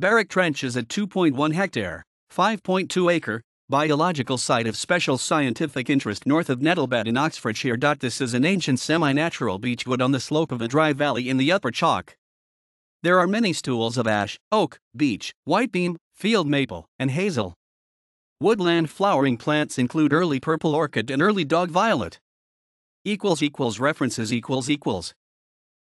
Barrack Trench is a 2.1 hectare, 5.2 acre, biological site of special scientific interest north of Nettlebed in Oxfordshire. This is an ancient semi natural beechwood on the slope of a dry valley in the upper chalk. There are many stools of ash, oak, beech, whitebeam, field maple, and hazel. Woodland flowering plants include early purple orchid and early dog violet. References